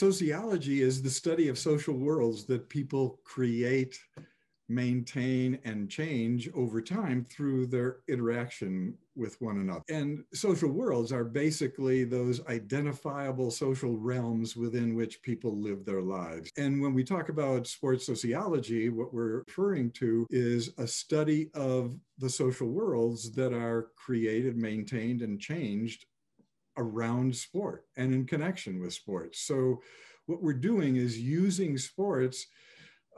sociology is the study of social worlds that people create, maintain, and change over time through their interaction with one another. And social worlds are basically those identifiable social realms within which people live their lives. And when we talk about sports sociology, what we're referring to is a study of the social worlds that are created, maintained, and changed around sport and in connection with sports. So, what we're doing is using sports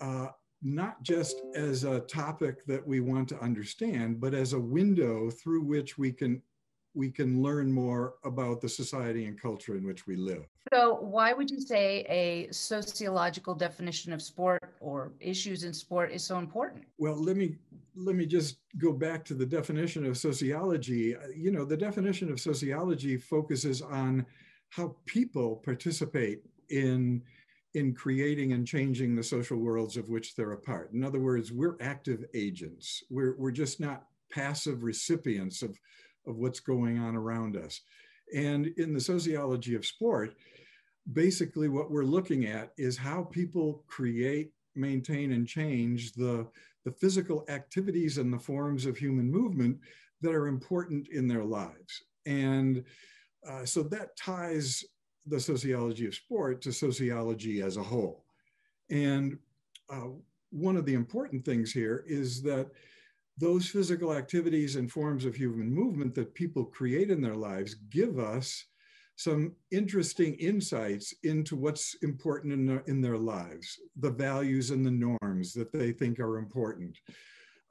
uh, not just as a topic that we want to understand, but as a window through which we can we can learn more about the society and culture in which we live. So, why would you say a sociological definition of sport or issues in sport is so important? Well, let me let me just go back to the definition of sociology. Uh, you know, the definition of sociology focuses on how people participate in in creating and changing the social worlds of which they're a part. In other words, we're active agents. We're, we're just not passive recipients of, of what's going on around us. And in the sociology of sport, basically what we're looking at is how people create maintain and change the, the physical activities and the forms of human movement that are important in their lives. And uh, so that ties the sociology of sport to sociology as a whole. And uh, one of the important things here is that those physical activities and forms of human movement that people create in their lives give us some interesting insights into what's important in their, in their lives, the values and the norms that they think are important,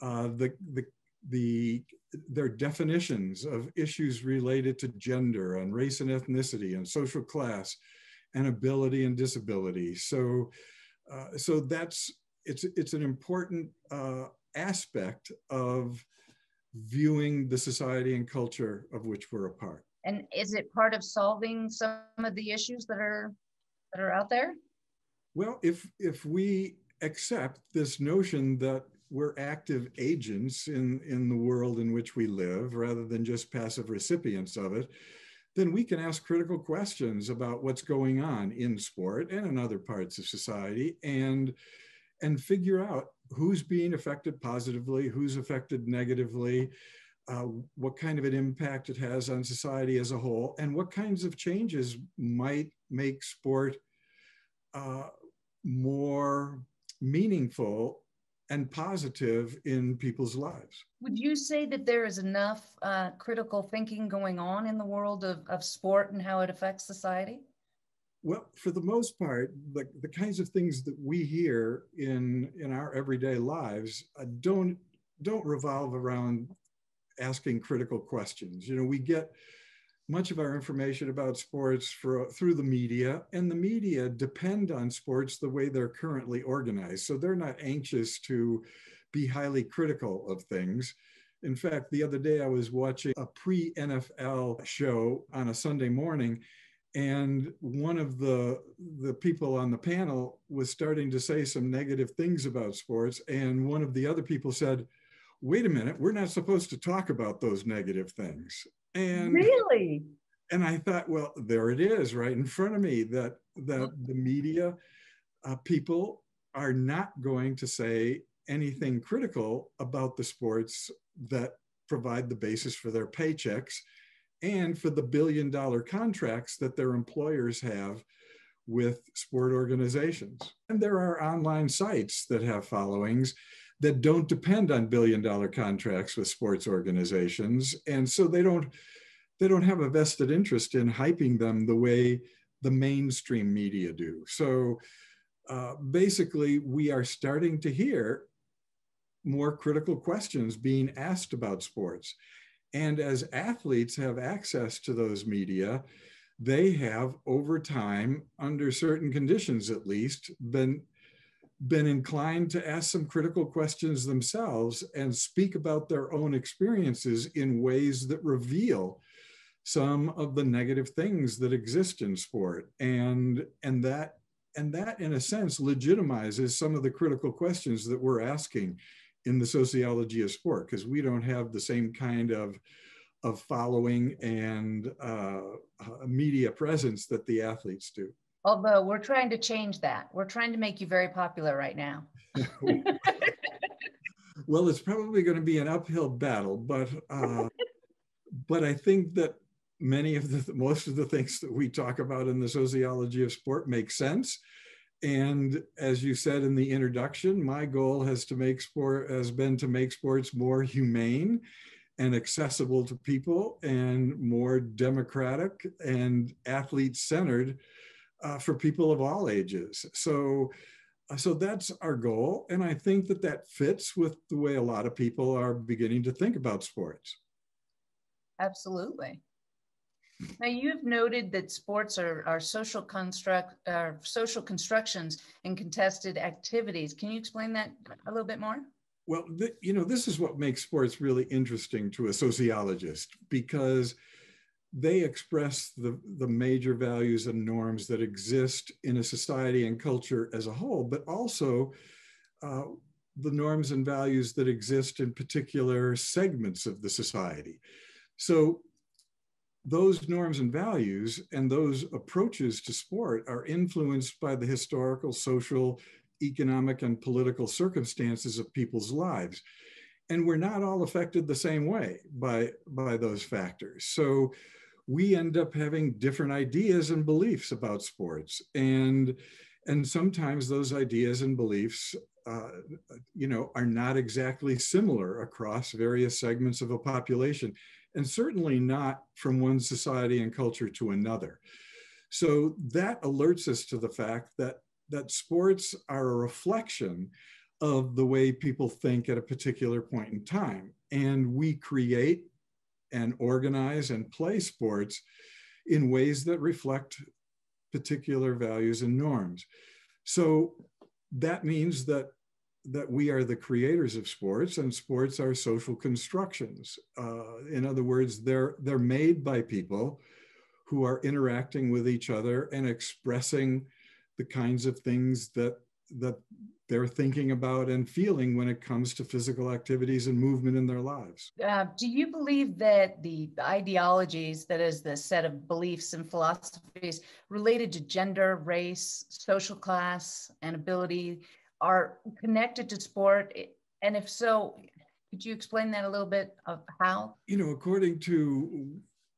uh, the, the, the, their definitions of issues related to gender and race and ethnicity and social class and ability and disability. So, uh, so that's, it's, it's an important uh, aspect of viewing the society and culture of which we're a part. And is it part of solving some of the issues that are that are out there? Well, if if we accept this notion that we're active agents in, in the world in which we live rather than just passive recipients of it, then we can ask critical questions about what's going on in sport and in other parts of society and and figure out who's being affected positively, who's affected negatively, uh, what kind of an impact it has on society as a whole, and what kinds of changes might make sport uh, more meaningful and positive in people's lives. Would you say that there is enough uh, critical thinking going on in the world of, of sport and how it affects society? Well, for the most part, the, the kinds of things that we hear in, in our everyday lives uh, don't, don't revolve around asking critical questions. You know, we get much of our information about sports for, through the media, and the media depend on sports the way they're currently organized. So they're not anxious to be highly critical of things. In fact, the other day I was watching a pre NFL show on a Sunday morning, and one of the the people on the panel was starting to say some negative things about sports, and one of the other people said, wait a minute, we're not supposed to talk about those negative things. And really? And I thought, well, there it is right in front of me that, that the media uh, people are not going to say anything critical about the sports that provide the basis for their paychecks and for the billion dollar contracts that their employers have with sport organizations. And there are online sites that have followings that don't depend on billion dollar contracts with sports organizations. And so they don't, they don't have a vested interest in hyping them the way the mainstream media do. So uh, basically, we are starting to hear more critical questions being asked about sports. And as athletes have access to those media, they have over time, under certain conditions at least, been been inclined to ask some critical questions themselves and speak about their own experiences in ways that reveal some of the negative things that exist in sport and and that and that in a sense legitimizes some of the critical questions that we're asking in the sociology of sport because we don't have the same kind of of following and uh, uh media presence that the athletes do Although we're trying to change that. We're trying to make you very popular right now. well, it's probably going to be an uphill battle, but uh, but I think that many of the most of the things that we talk about in the sociology of sport make sense. And as you said in the introduction, my goal has to make sport has been to make sports more humane and accessible to people and more democratic and athlete centered uh, for people of all ages. So, uh, so that's our goal. And I think that that fits with the way a lot of people are beginning to think about sports. Absolutely. Now you've noted that sports are, are social construct are uh, social constructions and contested activities. Can you explain that a little bit more? Well, th- you know, this is what makes sports really interesting to a sociologist because they express the, the major values and norms that exist in a society and culture as a whole, but also uh, the norms and values that exist in particular segments of the society. So those norms and values and those approaches to sport are influenced by the historical, social, economic, and political circumstances of people's lives. And we're not all affected the same way by, by those factors. So we end up having different ideas and beliefs about sports and and sometimes those ideas and beliefs uh, you know are not exactly similar across various segments of a population and certainly not from one society and culture to another so that alerts us to the fact that that sports are a reflection of the way people think at a particular point in time and we create and organize and play sports in ways that reflect particular values and norms. So that means that that we are the creators of sports and sports are social constructions. Uh, in other words, they're they're made by people who are interacting with each other and expressing the kinds of things that that they're thinking about and feeling when it comes to physical activities and movement in their lives. Uh, do you believe that the ideologies, that is, the set of beliefs and philosophies related to gender, race, social class, and ability, are connected to sport? And if so, could you explain that a little bit of how? You know, according to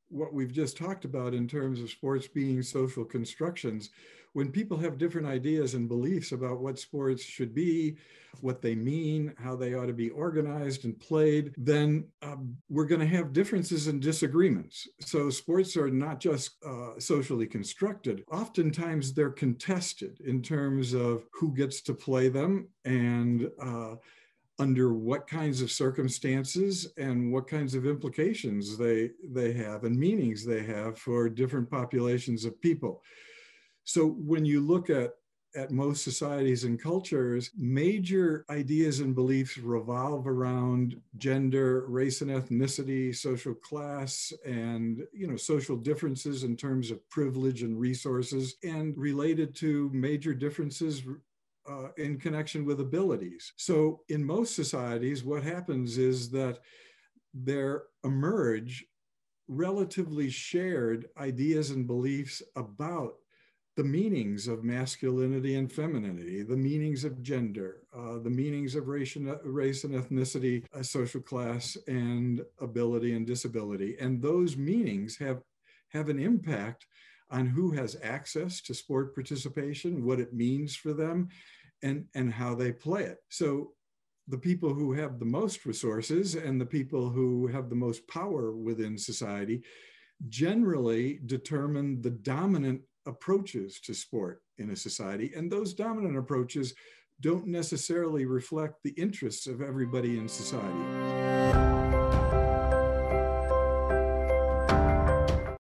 what we've just talked about in terms of sports being social constructions, when people have different ideas and beliefs about what sports should be, what they mean, how they ought to be organized and played, then um, we're going to have differences and disagreements. So sports are not just uh, socially constructed, oftentimes they're contested in terms of who gets to play them and uh, under what kinds of circumstances and what kinds of implications they they have and meanings they have for different populations of people so when you look at at most societies and cultures, major ideas and beliefs revolve around gender, race and ethnicity, social class, and you know, social differences in terms of privilege and resources, and related to major differences uh, in connection with abilities. So in most societies, what happens is that there emerge relatively shared ideas and beliefs about the meanings of masculinity and femininity, the meanings of gender, uh, the meanings of race and, race and ethnicity, uh, social class, and ability and disability. And those meanings have, have an impact on who has access to sport participation, what it means for them, and, and how they play it. So the people who have the most resources and the people who have the most power within society generally determine the dominant approaches to sport in a society. And those dominant approaches don't necessarily reflect the interests of everybody in society.